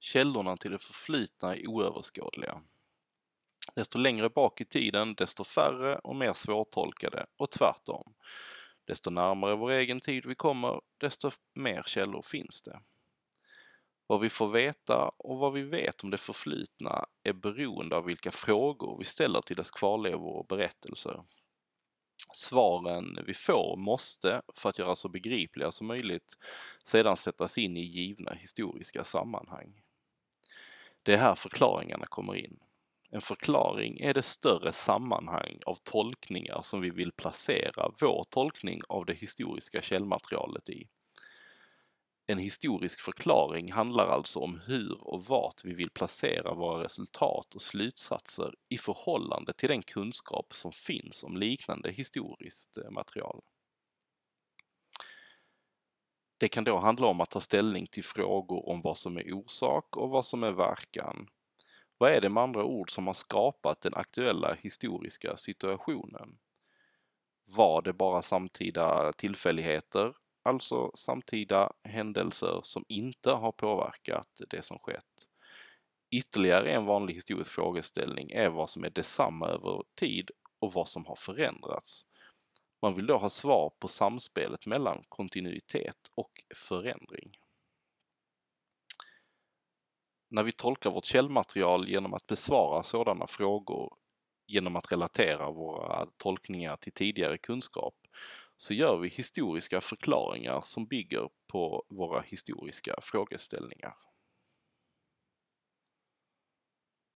Källorna till det förflutna är oöverskådliga. Desto längre bak i tiden, desto färre och mer svårtolkade och tvärtom. Desto närmare vår egen tid vi kommer, desto mer källor finns det. Vad vi får veta och vad vi vet om det förflutna är beroende av vilka frågor vi ställer till dess kvarlevor och berättelser. Svaren vi får måste, för att göra så begripliga som möjligt, sedan sättas in i givna historiska sammanhang. Det är här förklaringarna kommer in. En förklaring är det större sammanhang av tolkningar som vi vill placera vår tolkning av det historiska källmaterialet i. En historisk förklaring handlar alltså om hur och vart vi vill placera våra resultat och slutsatser i förhållande till den kunskap som finns om liknande historiskt eh, material. Det kan då handla om att ta ställning till frågor om vad som är orsak och vad som är verkan. Vad är det med andra ord som har skapat den aktuella historiska situationen? Var det bara samtida tillfälligheter, alltså samtida händelser som inte har påverkat det som skett? Ytterligare en vanlig historisk frågeställning är vad som är detsamma över tid och vad som har förändrats. Man vill då ha svar på samspelet mellan kontinuitet och förändring. När vi tolkar vårt källmaterial genom att besvara sådana frågor genom att relatera våra tolkningar till tidigare kunskap så gör vi historiska förklaringar som bygger på våra historiska frågeställningar.